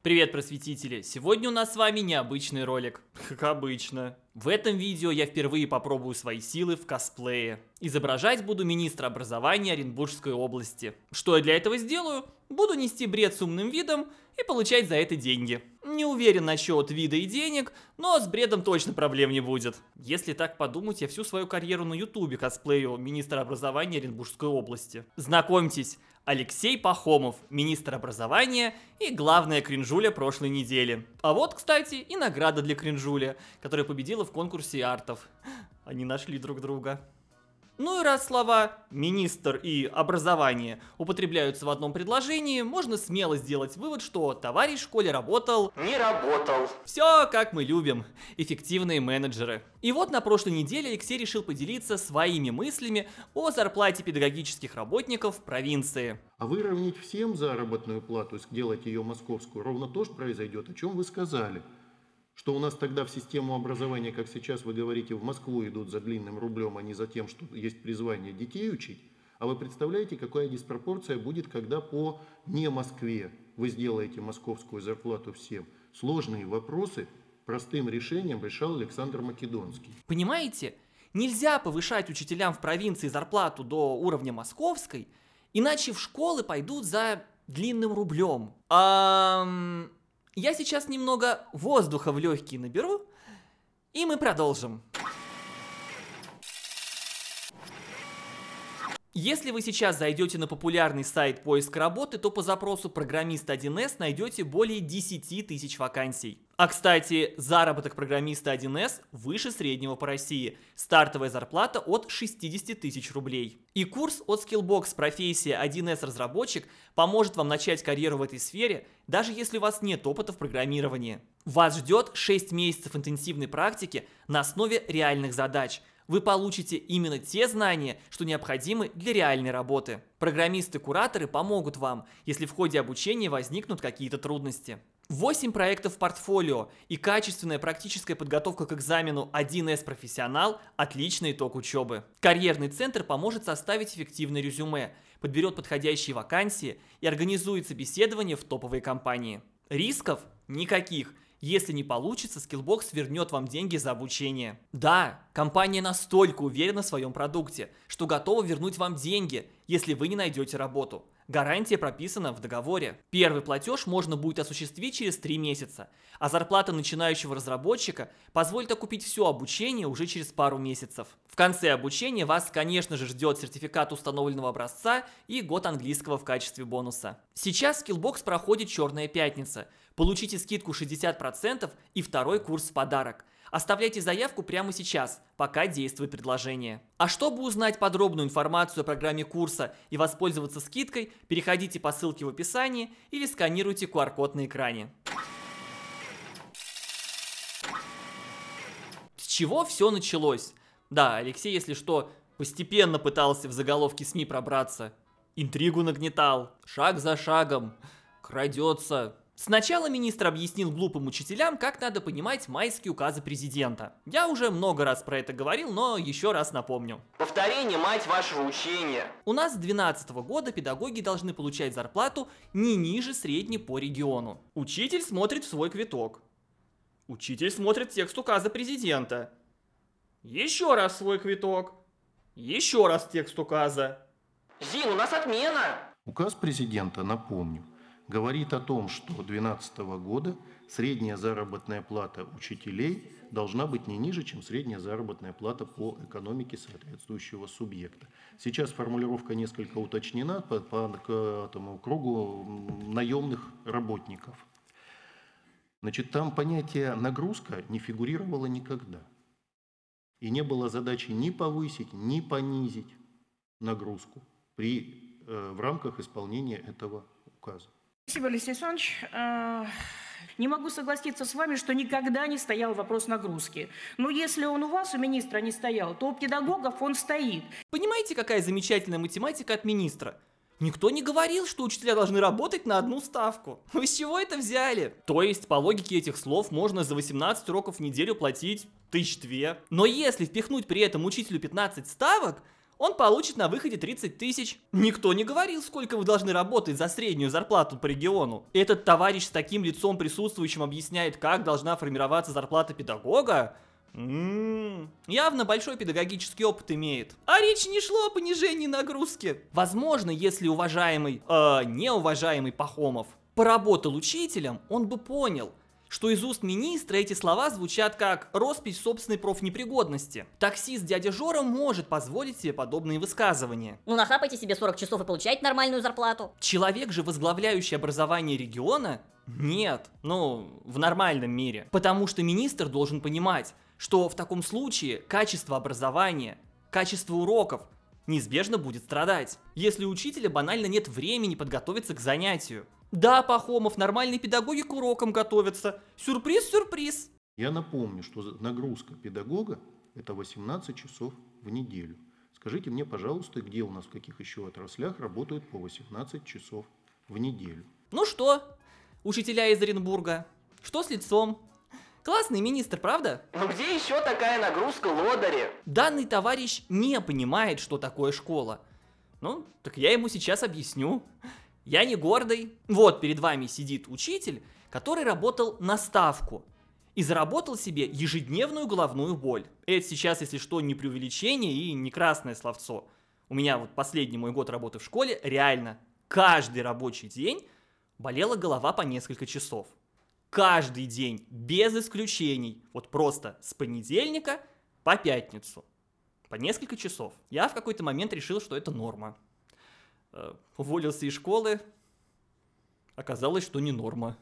Привет, просветители! Сегодня у нас с вами необычный ролик. Как обычно. В этом видео я впервые попробую свои силы в косплее. Изображать буду министра образования Оренбургской области. Что я для этого сделаю? Буду нести бред с умным видом и получать за это деньги. Не уверен насчет вида и денег, но с бредом точно проблем не будет. Если так подумать, я всю свою карьеру на ютубе косплею министра образования Оренбургской области. Знакомьтесь, Алексей Пахомов, министр образования и главная кринжуля прошлой недели. А вот, кстати, и награда для кринжуля, которая победила в конкурсе артов. Они нашли друг друга. Ну и раз слова «министр» и «образование» употребляются в одном предложении, можно смело сделать вывод, что товарищ в школе работал... Не работал. Все, как мы любим. Эффективные менеджеры. И вот на прошлой неделе Алексей решил поделиться своими мыслями о зарплате педагогических работников в провинции. А выровнять всем заработную плату, сделать ее московскую, ровно то же произойдет, о чем вы сказали – что у нас тогда в систему образования, как сейчас вы говорите, в Москву идут за длинным рублем, а не за тем, что есть призвание детей учить. А вы представляете, какая диспропорция будет, когда по не Москве вы сделаете московскую зарплату всем? Сложные вопросы простым решением решал Александр Македонский. Понимаете, нельзя повышать учителям в провинции зарплату до уровня московской, иначе в школы пойдут за длинным рублем. А я сейчас немного воздуха в легкие наберу, и мы продолжим. Если вы сейчас зайдете на популярный сайт поиска работы, то по запросу программист 1С найдете более 10 тысяч вакансий. А, кстати, заработок программиста 1С выше среднего по России. Стартовая зарплата от 60 тысяч рублей. И курс от Skillbox профессия 1С разработчик поможет вам начать карьеру в этой сфере, даже если у вас нет опыта в программировании. Вас ждет 6 месяцев интенсивной практики на основе реальных задач – вы получите именно те знания, что необходимы для реальной работы. Программисты-кураторы помогут вам, если в ходе обучения возникнут какие-то трудности. 8 проектов в портфолио и качественная практическая подготовка к экзамену 1С профессионал – отличный итог учебы. Карьерный центр поможет составить эффективное резюме, подберет подходящие вакансии и организует собеседование в топовые компании. Рисков никаких – если не получится, Skillbox вернет вам деньги за обучение. Да, компания настолько уверена в своем продукте, что готова вернуть вам деньги, если вы не найдете работу. Гарантия прописана в договоре. Первый платеж можно будет осуществить через 3 месяца, а зарплата начинающего разработчика позволит окупить все обучение уже через пару месяцев. В конце обучения вас, конечно же, ждет сертификат установленного образца и год английского в качестве бонуса. Сейчас Skillbox проходит «Черная пятница». Получите скидку 60% и второй курс в подарок – Оставляйте заявку прямо сейчас, пока действует предложение. А чтобы узнать подробную информацию о программе курса и воспользоваться скидкой, переходите по ссылке в описании или сканируйте QR-код на экране. С чего все началось? Да, Алексей, если что, постепенно пытался в заголовке СМИ пробраться. Интригу нагнетал, шаг за шагом, крадется, Сначала министр объяснил глупым учителям, как надо понимать майские указы президента. Я уже много раз про это говорил, но еще раз напомню. Повторение – мать вашего учения. У нас с 2012 года педагоги должны получать зарплату не ниже средней по региону. Учитель смотрит в свой квиток. Учитель смотрит текст указа президента. Еще раз свой квиток. Еще раз текст указа. Зин, у нас отмена. Указ президента, напомню, говорит о том, что 2012 года средняя заработная плата учителей должна быть не ниже, чем средняя заработная плата по экономике соответствующего субъекта. Сейчас формулировка несколько уточнена по, по к, этому кругу наемных работников. Значит, там понятие нагрузка не фигурировало никогда. И не было задачи ни повысить, ни понизить нагрузку при, э, в рамках исполнения этого указа. Спасибо, Алексей Александрович. Э, не могу согласиться с вами, что никогда не стоял вопрос нагрузки. Но если он у вас, у министра, не стоял, то у педагогов он стоит. Понимаете, какая замечательная математика от министра? Никто не говорил, что учителя должны работать на одну ставку. Вы с чего это взяли? То есть, по логике этих слов, можно за 18 уроков в неделю платить тысяч две. Но если впихнуть при этом учителю 15 ставок, он получит на выходе 30 тысяч. Никто не говорил, сколько вы должны работать за среднюю зарплату по региону. Этот товарищ с таким лицом присутствующим объясняет, как должна формироваться зарплата педагога? м м-м-м. явно большой педагогический опыт имеет. А речь не шло о понижении нагрузки. Возможно, если уважаемый, э, неуважаемый Пахомов поработал учителем, он бы понял, что из уст министра эти слова звучат как роспись собственной профнепригодности. Таксист дядя Жора может позволить себе подобные высказывания. Ну нахапайте себе 40 часов и получайте нормальную зарплату. Человек же, возглавляющий образование региона, нет, ну, в нормальном мире. Потому что министр должен понимать, что в таком случае качество образования, качество уроков неизбежно будет страдать, если у учителя банально нет времени подготовиться к занятию, да, Пахомов, нормальные педагоги к урокам готовятся. Сюрприз, сюрприз. Я напомню, что нагрузка педагога – это 18 часов в неделю. Скажите мне, пожалуйста, где у нас в каких еще отраслях работают по 18 часов в неделю? Ну что, учителя из Оренбурга, что с лицом? Классный министр, правда? Ну где еще такая нагрузка лодыре? Данный товарищ не понимает, что такое школа. Ну, так я ему сейчас объясню. Я не гордый. Вот перед вами сидит учитель, который работал на ставку и заработал себе ежедневную головную боль. Это сейчас, если что, не преувеличение и не красное словцо. У меня вот последний мой год работы в школе реально каждый рабочий день болела голова по несколько часов. Каждый день, без исключений, вот просто с понедельника по пятницу. По несколько часов. Я в какой-то момент решил, что это норма. Э, уволился из школы, оказалось, что не норма.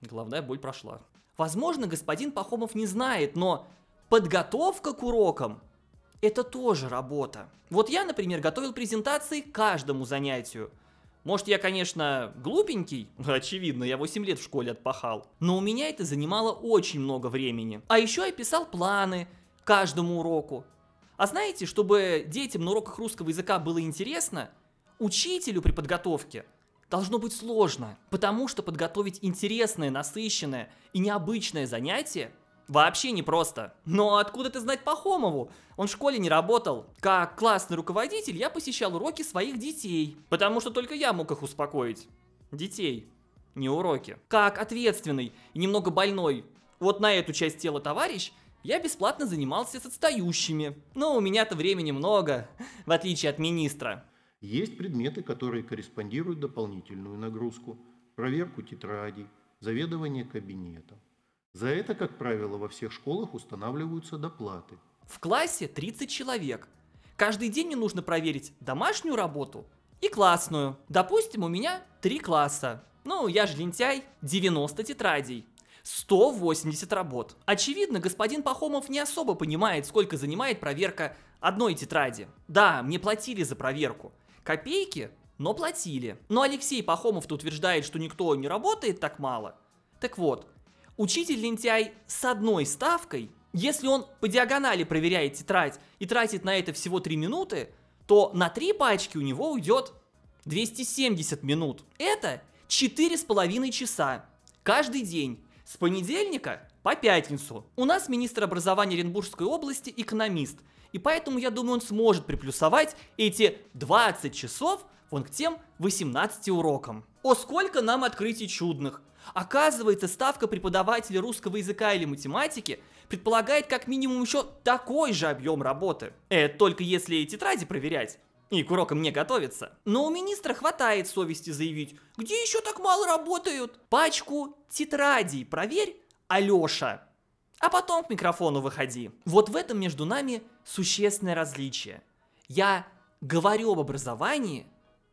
Главная боль прошла. Возможно, господин Пахомов не знает, но подготовка к урокам – это тоже работа. Вот я, например, готовил презентации каждому занятию. Может, я, конечно, глупенький, ну, очевидно, я 8 лет в школе отпахал, но у меня это занимало очень много времени. А еще я писал планы каждому уроку. А знаете, чтобы детям на уроках русского языка было интересно – учителю при подготовке должно быть сложно, потому что подготовить интересное, насыщенное и необычное занятие вообще непросто. Но откуда ты знать Пахомову? Он в школе не работал. Как классный руководитель я посещал уроки своих детей, потому что только я мог их успокоить. Детей, не уроки. Как ответственный и немного больной вот на эту часть тела товарищ я бесплатно занимался с отстающими. Но у меня-то времени много, в отличие от министра. Есть предметы, которые корреспондируют дополнительную нагрузку, проверку тетрадей, заведование кабинетом. За это, как правило, во всех школах устанавливаются доплаты. В классе 30 человек. Каждый день мне нужно проверить домашнюю работу и классную. Допустим, у меня 3 класса. Ну, я же лентяй, 90 тетрадей. 180 работ. Очевидно, господин Пахомов не особо понимает, сколько занимает проверка одной тетради. Да, мне платили за проверку копейки, но платили. Но Алексей Пахомов-то утверждает, что никто не работает так мало. Так вот, учитель лентяй с одной ставкой, если он по диагонали проверяет тетрадь и тратит на это всего 3 минуты, то на 3 пачки у него уйдет 270 минут. Это 4,5 часа каждый день с понедельника по пятницу. У нас министр образования Оренбургской области экономист – и поэтому, я думаю, он сможет приплюсовать эти 20 часов вон к тем 18 урокам. О, сколько нам открытий чудных! Оказывается, ставка преподавателя русского языка или математики предполагает как минимум еще такой же объем работы. Это только если и тетради проверять, и к урокам не готовиться. Но у министра хватает совести заявить, где еще так мало работают? Пачку тетрадей проверь, Алеша а потом к микрофону выходи. Вот в этом между нами существенное различие. Я говорю об образовании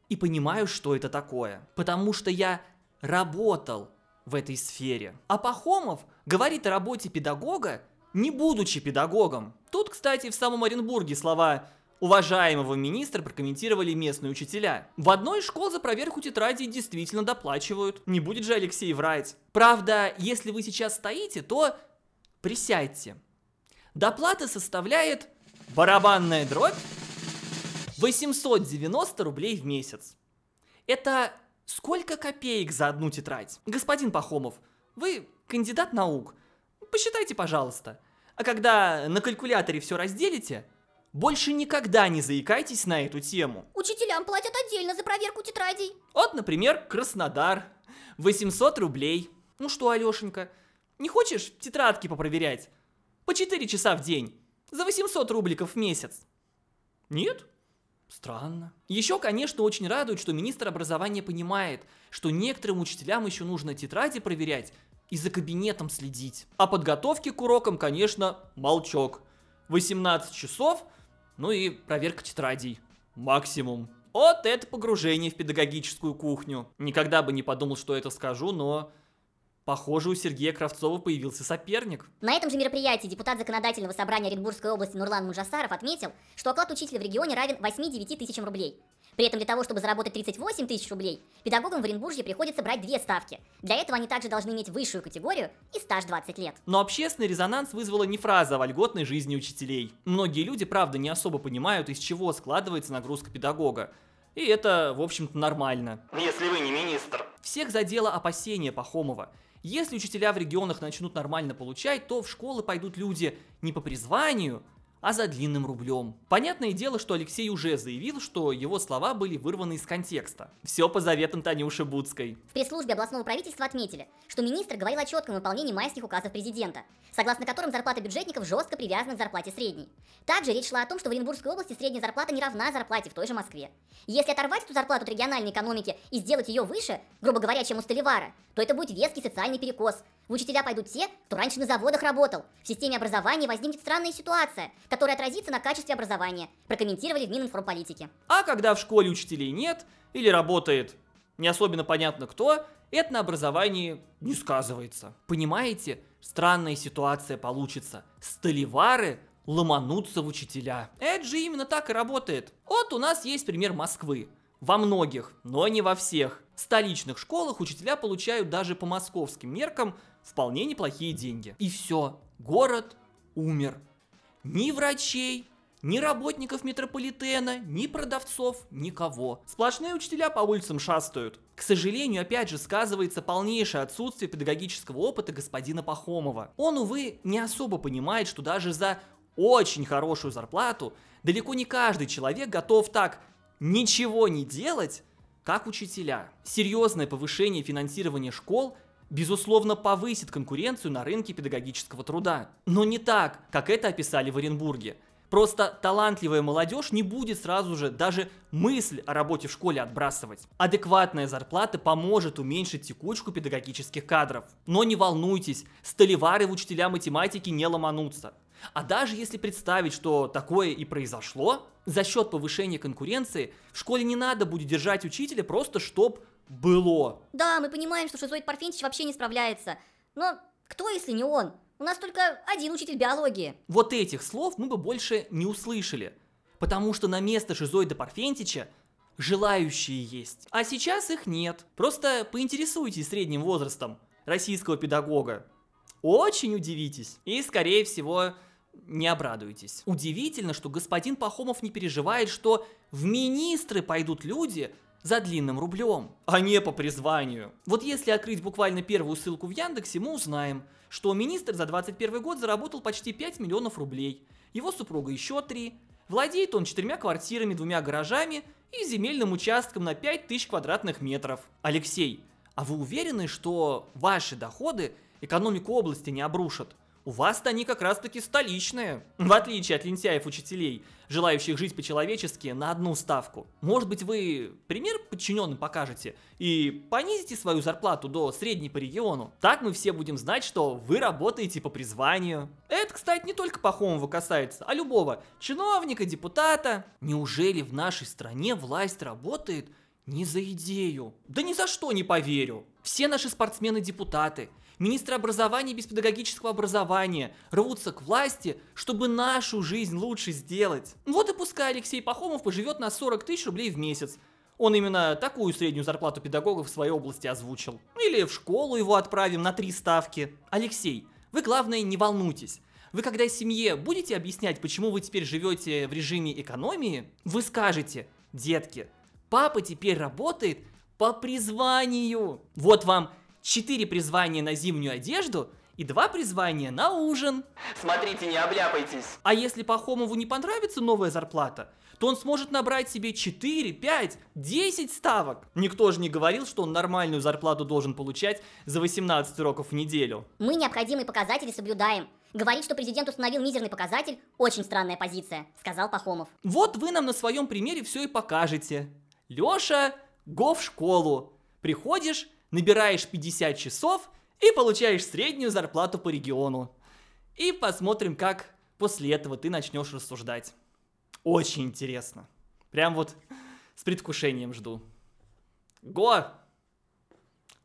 и понимаю, что это такое, потому что я работал в этой сфере. А Пахомов говорит о работе педагога, не будучи педагогом. Тут, кстати, в самом Оренбурге слова уважаемого министра прокомментировали местные учителя. В одной из школ за проверку тетрадей действительно доплачивают. Не будет же Алексей врать. Правда, если вы сейчас стоите, то Присядьте. Доплата составляет барабанная дробь 890 рублей в месяц. Это сколько копеек за одну тетрадь? Господин Пахомов, вы кандидат наук. Посчитайте, пожалуйста. А когда на калькуляторе все разделите, больше никогда не заикайтесь на эту тему. Учителям платят отдельно за проверку тетрадей. Вот, например, Краснодар. 800 рублей. Ну что, Алешенька, не хочешь тетрадки попроверять? По 4 часа в день. За 800 рубликов в месяц. Нет? Странно. Еще, конечно, очень радует, что министр образования понимает, что некоторым учителям еще нужно тетради проверять и за кабинетом следить. А подготовки к урокам, конечно, молчок. 18 часов, ну и проверка тетрадей. Максимум. Вот это погружение в педагогическую кухню. Никогда бы не подумал, что это скажу, но Похоже, у Сергея Кравцова появился соперник. На этом же мероприятии депутат законодательного собрания Оренбургской области Нурлан Мужасаров отметил, что оклад учителя в регионе равен 8-9 тысячам рублей. При этом для того, чтобы заработать 38 тысяч рублей, педагогам в Оренбурге приходится брать две ставки. Для этого они также должны иметь высшую категорию и стаж 20 лет. Но общественный резонанс вызвала не фраза о вольготной жизни учителей. Многие люди, правда, не особо понимают, из чего складывается нагрузка педагога. И это, в общем-то, нормально. Если вы не министр. Всех задело опасение Пахомова – если учителя в регионах начнут нормально получать, то в школы пойдут люди не по призванию, а за длинным рублем. Понятное дело, что Алексей уже заявил, что его слова были вырваны из контекста. Все по заветам Танюши Буцкой. В пресс-службе областного правительства отметили, что министр говорил о четком выполнении майских указов президента, согласно которым зарплата бюджетников жестко привязана к зарплате средней. Также речь шла о том, что в Оренбургской области средняя зарплата не равна зарплате в той же Москве. Если оторвать эту зарплату от региональной экономики и сделать ее выше, грубо говоря, чем у Столивара, то это будет веский социальный перекос, в учителя пойдут те, кто раньше на заводах работал. В системе образования возникнет странная ситуация, которая отразится на качестве образования, прокомментировали в Мининформполитике. А когда в школе учителей нет или работает не особенно понятно кто, это на образовании не сказывается. Понимаете, странная ситуация получится. Столивары ломанутся в учителя. Это же именно так и работает. Вот у нас есть пример Москвы. Во многих, но не во всех, столичных школах учителя получают даже по московским меркам вполне неплохие деньги. И все, город умер. Ни врачей, ни работников метрополитена, ни продавцов, никого. Сплошные учителя по улицам шастают. К сожалению, опять же, сказывается полнейшее отсутствие педагогического опыта господина Пахомова. Он, увы, не особо понимает, что даже за очень хорошую зарплату далеко не каждый человек готов так ничего не делать, как учителя. Серьезное повышение финансирования школ безусловно, повысит конкуренцию на рынке педагогического труда. Но не так, как это описали в Оренбурге. Просто талантливая молодежь не будет сразу же даже мысль о работе в школе отбрасывать. Адекватная зарплата поможет уменьшить текучку педагогических кадров. Но не волнуйтесь, столевары в учителя математики не ломанутся. А даже если представить, что такое и произошло, за счет повышения конкуренции в школе не надо будет держать учителя просто, чтобы было. Да, мы понимаем, что шизоид Парфентич вообще не справляется. Но кто, если не он? У нас только один учитель биологии. Вот этих слов мы бы больше не услышали. Потому что на место шизоида Парфентича желающие есть. А сейчас их нет. Просто поинтересуйтесь средним возрастом российского педагога. Очень удивитесь. И, скорее всего, не обрадуетесь. Удивительно, что господин Пахомов не переживает, что в министры пойдут люди, за длинным рублем, а не по призванию. Вот если открыть буквально первую ссылку в Яндексе, мы узнаем, что министр за 2021 год заработал почти 5 миллионов рублей, его супруга еще 3, владеет он четырьмя квартирами, двумя гаражами и земельным участком на 5000 квадратных метров. Алексей, а вы уверены, что ваши доходы экономику области не обрушат? У вас-то они как раз-таки столичные, в отличие от лентяев-учителей, желающих жить по-человечески на одну ставку. Может быть, вы пример подчиненным покажете и понизите свою зарплату до средней по региону. Так мы все будем знать, что вы работаете по призванию. Это, кстати, не только Пахомова касается, а любого чиновника, депутата. Неужели в нашей стране власть работает – не за идею. Да ни за что не поверю. Все наши спортсмены-депутаты, министры образования без педагогического образования рвутся к власти, чтобы нашу жизнь лучше сделать. Вот и пускай Алексей Пахомов поживет на 40 тысяч рублей в месяц. Он именно такую среднюю зарплату педагогов в своей области озвучил. Или в школу его отправим на три ставки. Алексей, вы главное не волнуйтесь. Вы когда семье будете объяснять, почему вы теперь живете в режиме экономии, вы скажете, детки, Папа теперь работает по призванию. Вот вам четыре призвания на зимнюю одежду и два призвания на ужин. Смотрите, не обляпайтесь. А если Пахомову не понравится новая зарплата, то он сможет набрать себе 4, 5, 10 ставок. Никто же не говорил, что он нормальную зарплату должен получать за 18 уроков в неделю. Мы необходимые показатели соблюдаем. Говорить, что президент установил мизерный показатель, очень странная позиция, сказал Пахомов. Вот вы нам на своем примере все и покажете. Леша, го в школу. Приходишь, набираешь 50 часов и получаешь среднюю зарплату по региону. И посмотрим, как после этого ты начнешь рассуждать. Очень интересно. Прям вот с предвкушением жду. Го!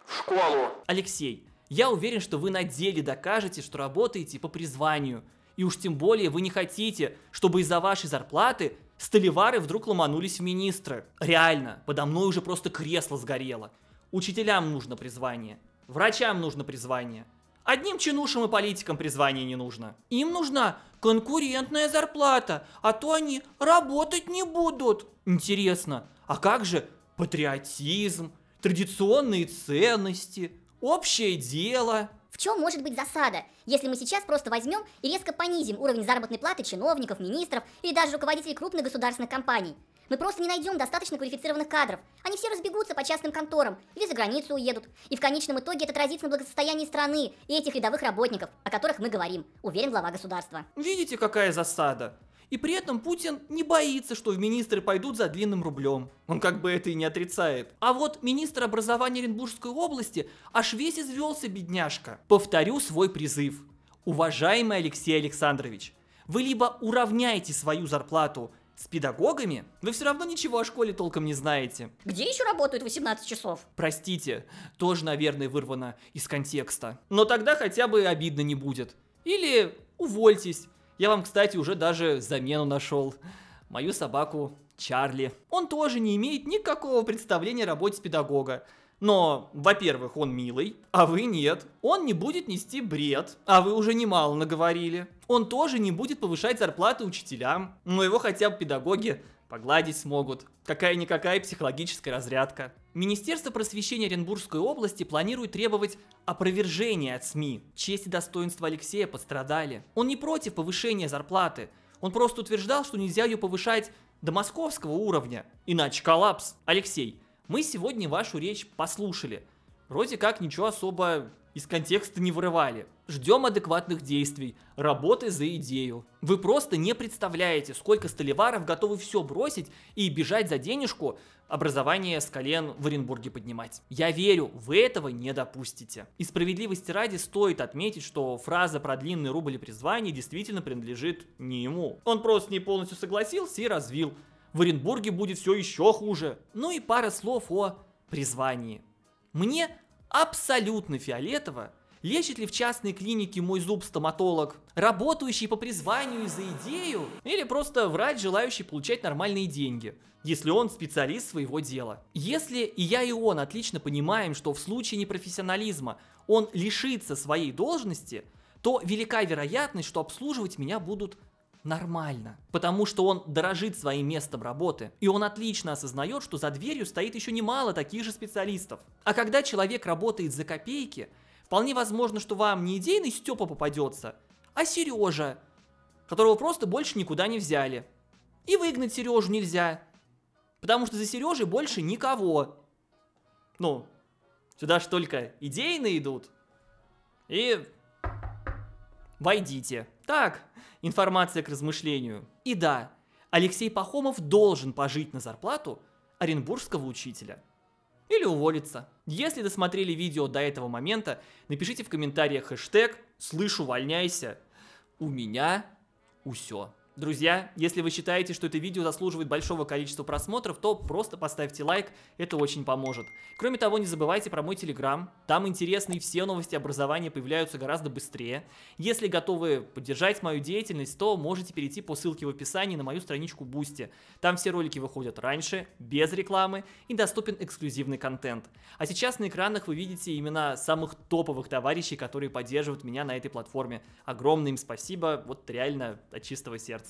В школу! Алексей, я уверен, что вы на деле докажете, что работаете по призванию. И уж тем более вы не хотите, чтобы из-за вашей зарплаты Столевары вдруг ломанулись в министры. Реально, подо мной уже просто кресло сгорело. Учителям нужно призвание. Врачам нужно призвание. Одним чинушам и политикам призвание не нужно. Им нужна конкурентная зарплата, а то они работать не будут. Интересно, а как же патриотизм, традиционные ценности, общее дело? чем может быть засада, если мы сейчас просто возьмем и резко понизим уровень заработной платы чиновников, министров или даже руководителей крупных государственных компаний? Мы просто не найдем достаточно квалифицированных кадров. Они все разбегутся по частным конторам или за границу уедут. И в конечном итоге это отразится на благосостоянии страны и этих рядовых работников, о которых мы говорим, уверен глава государства. Видите, какая засада? И при этом Путин не боится, что в министры пойдут за длинным рублем. Он как бы это и не отрицает. А вот министр образования Оренбургской области аж весь извелся, бедняжка. Повторю свой призыв. Уважаемый Алексей Александрович, вы либо уравняете свою зарплату с педагогами, вы все равно ничего о школе толком не знаете. Где еще работают 18 часов? Простите, тоже, наверное, вырвано из контекста. Но тогда хотя бы обидно не будет. Или увольтесь, я вам, кстати, уже даже замену нашел. Мою собаку Чарли. Он тоже не имеет никакого представления о работе педагога. Но, во-первых, он милый, а вы нет. Он не будет нести бред, а вы уже немало наговорили. Он тоже не будет повышать зарплаты учителям, но его хотя бы педагоги погладить смогут. Какая-никакая психологическая разрядка. Министерство просвещения Оренбургской области планирует требовать опровержения от СМИ. Честь и достоинство Алексея пострадали. Он не против повышения зарплаты. Он просто утверждал, что нельзя ее повышать до московского уровня. Иначе коллапс. Алексей, мы сегодня вашу речь послушали. Вроде как ничего особо из контекста не вырывали. Ждем адекватных действий, работы за идею. Вы просто не представляете, сколько столиваров готовы все бросить и бежать за денежку, образование с колен в Оренбурге поднимать. Я верю, вы этого не допустите. И справедливости ради стоит отметить, что фраза про длинный рубль и призвание действительно принадлежит не ему. Он просто не полностью согласился и развил. В Оренбурге будет все еще хуже. Ну и пара слов о призвании. Мне абсолютно фиолетово, Лечит ли в частной клинике мой зуб стоматолог? Работающий по призванию и за идею? Или просто врач, желающий получать нормальные деньги? если он специалист своего дела. Если и я, и он отлично понимаем, что в случае непрофессионализма он лишится своей должности, то велика вероятность, что обслуживать меня будут нормально. Потому что он дорожит своим местом работы. И он отлично осознает, что за дверью стоит еще немало таких же специалистов. А когда человек работает за копейки, Вполне возможно, что вам не идейный Степа попадется, а Сережа, которого просто больше никуда не взяли. И выгнать Сережу нельзя, потому что за Сережей больше никого. Ну, сюда ж только идейные идут. И войдите. Так, информация к размышлению. И да, Алексей Пахомов должен пожить на зарплату оренбургского учителя – или уволиться. Если досмотрели видео до этого момента, напишите в комментариях хэштег «Слышь, увольняйся». У меня усё. Друзья, если вы считаете, что это видео заслуживает большого количества просмотров, то просто поставьте лайк, это очень поможет. Кроме того, не забывайте про мой телеграм, там интересные все новости образования появляются гораздо быстрее. Если готовы поддержать мою деятельность, то можете перейти по ссылке в описании на мою страничку Бусти. Там все ролики выходят раньше, без рекламы и доступен эксклюзивный контент. А сейчас на экранах вы видите имена самых топовых товарищей, которые поддерживают меня на этой платформе. Огромное им спасибо, вот реально от чистого сердца